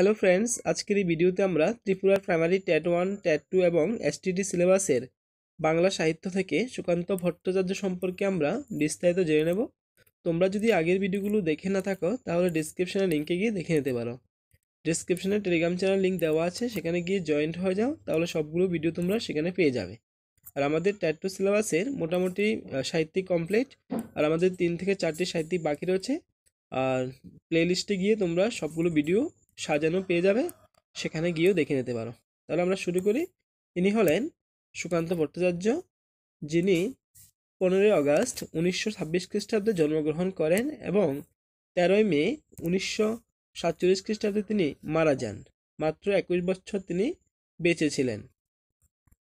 hello friends আজকের এই ভিডিওতে আমরা ত্রিপুরার primary TET one TET two এবং এসটিডি সিলেবাসের বাংলা সাহিত্য থেকে সুকান্ত ভট্টাচার্য সম্পর্কে আমরা বিস্তারিত জেনে নেব তোমরা যদি আগের ভিডিওগুলো দেখে না থাকো তাহলে ডিসক্রিপশানে লিঙ্কে গিয়ে দেখে নিতে পারো ডিসক্রিপশানে টেলিগ্রাম চ্যানেল লিঙ্ক দেওয়া আছে সেখানে গিয়ে জয়েন্ট হয়ে যাও তাহলে সবগুলো ভিডিও তোমরা সেখানে পেয়ে যাবে আর আমাদের ট্যাট টু সিলেবাসের মোটামুটি সাহিত্যিক কমপ্লিট আর আমাদের তিন থেকে চারটি সাহিত্যিক বাকি রয়েছে আর প্লেলিস্টে গিয়ে তোমরা সবগুলো ভিডিও সাজানো পেয়ে যাবে সেখানে গিয়েও দেখে নিতে পারো তাহলে আমরা শুরু করি ইনি হলেন সুকান্ত ভট্টাচার্য যিনি পনেরোই অগাস্ট উনিশশো ছাব্বিশ খ্রিস্টাব্দে জন্মগ্রহণ করেন এবং তেরোই মে উনিশশো সাতচল্লিশ খ্রিস্টাব্দে তিনি মারা যান মাত্র একুশ বছর তিনি বেঁচে ছিলেন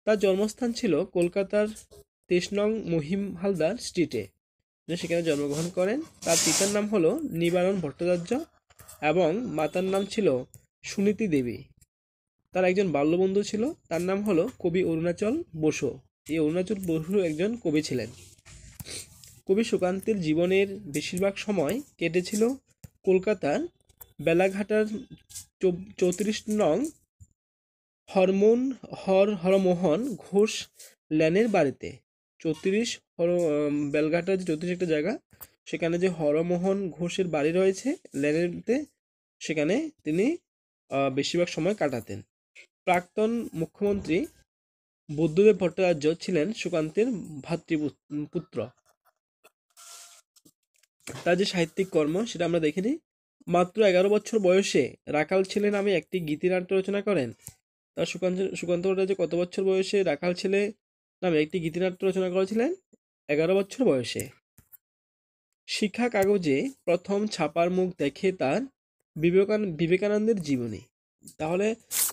তার জন্মস্থান ছিল কলকাতার তেইশ মহিম হালদার স্ট্রিটে সেখানে জন্মগ্রহণ করেন তার পিতার নাম হলো নিবারণ ভট্টাচার্য এবং মাতার নাম ছিল সুনীতি দেবী তার একজন বাল্যবন্ধু ছিল তার নাম হলো কবি অরুণাচল বসু এই অরুণাচল বসু একজন কবি ছিলেন কবি সুকান্তের জীবনের বেশিরভাগ সময় কেটেছিল কলকাতার বেলাঘাটার চৌত্রিশ নং হরমোন হর হরমোহন ঘোষ ল্যানের বাড়িতে চৌত্রিশ হর বেলঘাটার যে চৌত্রিশ একটা জায়গা সেখানে যে হরমোহন ঘোষের বাড়ি রয়েছে ল্যানেরতে সেখানে তিনি বেশিরভাগ সময় কাটাতেন প্রাক্তন মুখ্যমন্ত্রী বুদ্ধদেব ভট্টাচার্য ছিলেন সুকান্তের ভাতৃপুত্র তার যে সাহিত্যিক কর্ম সেটা আমরা দেখিনি মাত্র এগারো বছর বয়সে রাখাল ছেলে নামে একটি গীতিনাট্য রচনা করেন তার সুকান্ত সুকান্ত ভট্টাচার্য কত বছর বয়সে রাখাল ছেলে নামে একটি গীতিনাট্য রচনা করেছিলেন এগারো বছর বয়সে শিক্ষা কাগজে প্রথম ছাপার মুখ দেখে তার বিবেকান বিবেকানন্দের জীবনী তাহলে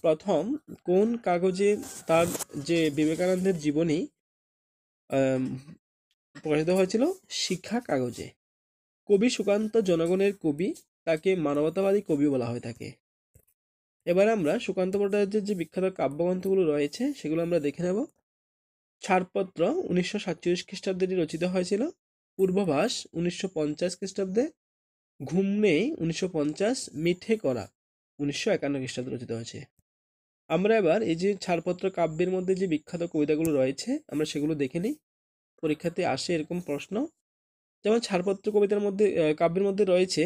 প্রথম কোন কাগজে তার যে বিবেকানন্দের জীবনী প্রকাশিত হয়েছিল শিক্ষা কাগজে কবি সুকান্ত জনগণের কবি তাকে মানবতাবাদী কবি বলা হয়ে থাকে এবার আমরা সুকান্ত ভট্টাচার্যের যে বিখ্যাত কাব্যগ্রন্থগুলো রয়েছে সেগুলো আমরা দেখে নেব ছাড়পত্র উনিশশো সাতচল্লিশ খ্রিস্টাব্দটি রচিত হয়েছিল পূর্বভাস উনিশশো পঞ্চাশ খ্রিস্টাব্দে ঘুম নেই উনিশশো পঞ্চাশ মিঠে করা উনিশশো একান্ন খ্রিস্টাব্দে রচিত হয়েছে আমরা এবার এই যে ছাড়পত্র কাব্যের মধ্যে যে বিখ্যাত কবিতাগুলো রয়েছে আমরা সেগুলো দেখে নিই পরীক্ষাতে আসে এরকম প্রশ্ন যেমন ছাড়পত্র কবিতার মধ্যে কাব্যের মধ্যে রয়েছে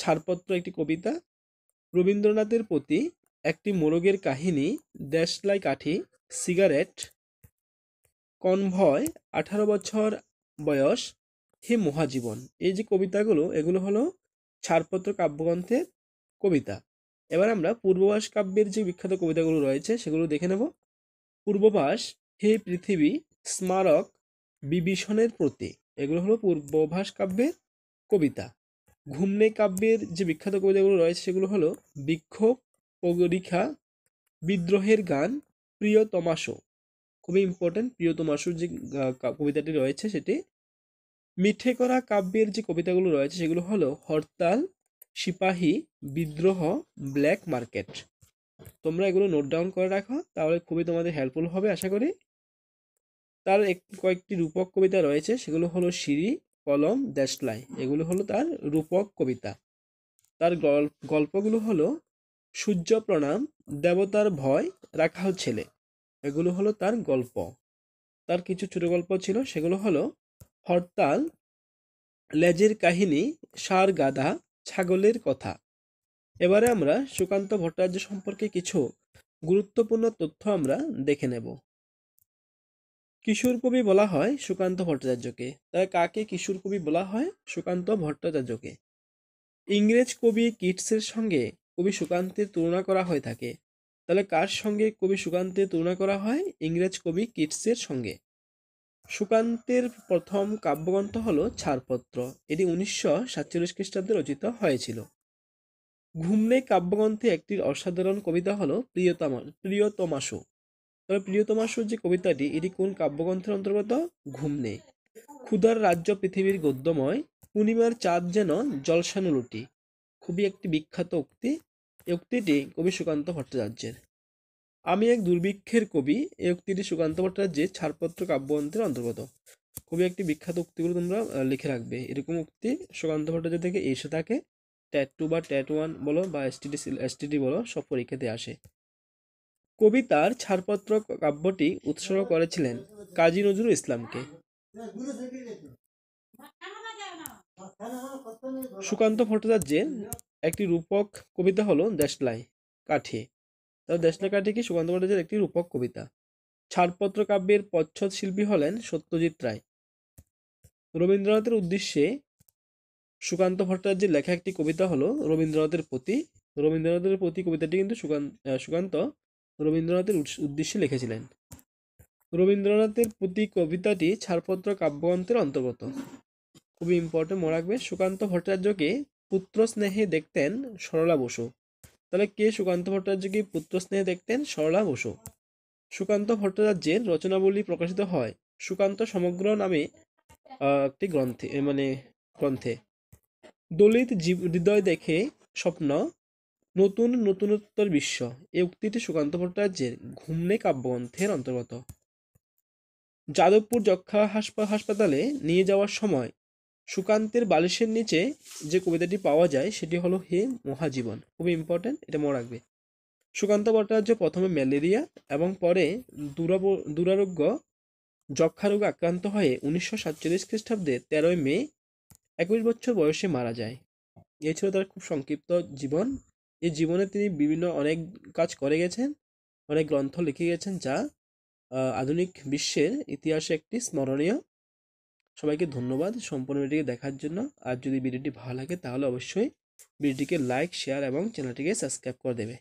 ছাড়পত্র একটি কবিতা রবীন্দ্রনাথের প্রতি একটি মোরগের কাহিনী দেশলাই কাঠি সিগারেট কনভয় আঠারো বছর বয়স হে মহাজীবন এই যে কবিতাগুলো এগুলো হলো ছাড়পত্র কাব্যগ্রন্থের কবিতা এবার আমরা পূর্ববাস কাব্যের যে বিখ্যাত কবিতাগুলো রয়েছে সেগুলো দেখে নেব পূর্ববাস হে পৃথিবী স্মারক বিভীষণের প্রতি এগুলো হলো পূর্ববাস কাব্যের কবিতা ঘুমনে কাব্যের যে বিখ্যাত কবিতাগুলো রয়েছে সেগুলো হলো বিক্ষোভ পগরিখা বিদ্রোহের গান প্রিয় তমাশো খুবই ইম্পর্টেন্ট প্রিয় তমাশোর যে কবিতাটি রয়েছে সেটি মিঠে করা কাব্যের যে কবিতাগুলো রয়েছে সেগুলো হলো হরতাল সিপাহী বিদ্রোহ ব্ল্যাক মার্কেট তোমরা এগুলো নোট ডাউন করে রাখো তাহলে খুবই তোমাদের হেল্পফুল হবে আশা করি তার এক কয়েকটি রূপক কবিতা রয়েছে সেগুলো হলো সিঁড়ি কলম দেশলাই এগুলো হলো তার রূপক কবিতা তার গল্পগুলো হলো সূর্য প্রণাম দেবতার ভয় রাখাল ছেলে এগুলো হলো তার গল্প তার কিছু ছোট গল্প ছিল সেগুলো হলো হরতাল লেজের কাহিনী সার গাদা ছাগলের কথা এবারে আমরা সুকান্ত ভট্টাচার্য সম্পর্কে কিছু গুরুত্বপূর্ণ তথ্য আমরা দেখে নেব কিশোর কবি বলা হয় সুকান্ত ভট্টাচার্যকে তাই কাকে কিশোর কবি বলা হয় সুকান্ত ভট্টাচার্যকে ইংরেজ কবি কিটসের সঙ্গে কবি সুকান্তের তুলনা করা হয়ে থাকে তাহলে কার সঙ্গে কবি সুকান্তের তুলনা করা হয় ইংরেজ কবি কিটসের সঙ্গে সুকান্তের প্রথম কাব্যগ্রন্থ হল ছাড়পত্র এটি উনিশশো সাতচল্লিশ খ্রিস্টাব্দে রচিত হয়েছিল ঘুমনে কাব্যগ্রন্থে একটি অসাধারণ কবিতা হল প্রিয়তমা প্রিয়তমাসু তবে প্রিয়তমাসুর যে কবিতাটি এটি কোন কাব্যগ্রন্থের অন্তর্গত ঘুমনে ক্ষুধার রাজ্য পৃথিবীর গদ্যময় পূর্ণিমার চাঁদ যেন জলসানুলুটি খুবই একটি বিখ্যাত উক্তি উক্তিটি কবি সুকান্ত ভট্টাচার্যের আমি এক দুর্ভিক্ষের কবি এই উক্তিটি সুকান্ত ভট্টাচার্যের ছাড়পত্র কাব্য কাব্যন্তের অন্তর্গত খুবই একটি বিখ্যাত উক্তিগুলো তোমরা লিখে রাখবে এরকম উক্তি সুকান্ত ভট্টাচার্য থেকে এসে থাকে ট্যাট টু বা ট্যাট ওয়ান বলো বা এসটিডি এসটিডি বলো সব পরীক্ষাতে আসে কবিতার ছাড়পত্র কাব্যটি উৎসর্গ করেছিলেন কাজী নজরুল ইসলামকে সুকান্ত ভট্টাচার্যের একটি রূপক কবিতা হলো দেশলাই কাঠি তার দেশলেখাটি কি সুকান্ত ভট্টাচার্যের একটি রূপক কবিতা ছাড়পত্র কাব্যের প্রচ্ছদ শিল্পী হলেন সত্যজিৎ রায় রবীন্দ্রনাথের উদ্দেশ্যে সুকান্ত ভট্টাচার্যের লেখা একটি কবিতা হলো রবীন্দ্রনাথের প্রতি রবীন্দ্রনাথের প্রতি কবিতাটি কিন্তু সুকান্ত রবীন্দ্রনাথের উদ্দেশ্যে লিখেছিলেন রবীন্দ্রনাথের প্রতি কবিতাটি ছাড়পত্র কাব্যগ্রন্থের অন্তর্গত খুবই ইম্পর্টেন্ট মনে রাখবে সুকান্ত ভট্টাচার্যকে পুত্র স্নেহে দেখতেন সরলা বসু তাহলে কে সুকান্ত ভট্টাচার্যকে পুত্রস্নেহে দেখতেন সরলা বসু সুকান্ত ভট্টাচার্যের রচনাবলী প্রকাশিত হয় সুকান্ত সমগ্র নামে একটি গ্রন্থে মানে গ্রন্থে দলিত জীব হৃদয় দেখে স্বপ্ন নতুন নতুনোত্তর বিশ্ব এই উক্তিটি সুকান্ত ভট্টাচার্যের ঘুমনে কাব্যগ্রন্থের অন্তর্গত যাদবপুর যক্ষা হাসপাতালে নিয়ে যাওয়ার সময় সুকান্তের বালিশের নিচে যে কবিতাটি পাওয়া যায় সেটি হলো হে মহাজীবন খুবই ইম্পর্ট্যান্ট এটা মনে রাখবে সুকান্ত ভট্টাচার্য প্রথমে ম্যালেরিয়া এবং পরে দুরাব দুরারোগ্য যক্ষারোগে আক্রান্ত হয়ে উনিশশো সাতচল্লিশ খ্রিস্টাব্দে তেরোই মে একুশ বছর বয়সে মারা যায় এ ছিল তার খুব সংক্ষিপ্ত জীবন এই জীবনে তিনি বিভিন্ন অনেক কাজ করে গেছেন অনেক গ্রন্থ লিখে গেছেন যা আধুনিক বিশ্বের ইতিহাসে একটি স্মরণীয় সবাইকে ধন্যবাদ সম্পূর্ণ ভিডিওটিকে দেখার জন্য আর যদি ভিডিওটি ভালো লাগে তাহলে অবশ্যই ভিডিওটিকে লাইক শেয়ার এবং চ্যানেলটিকে সাবস্ক্রাইব করে দেবে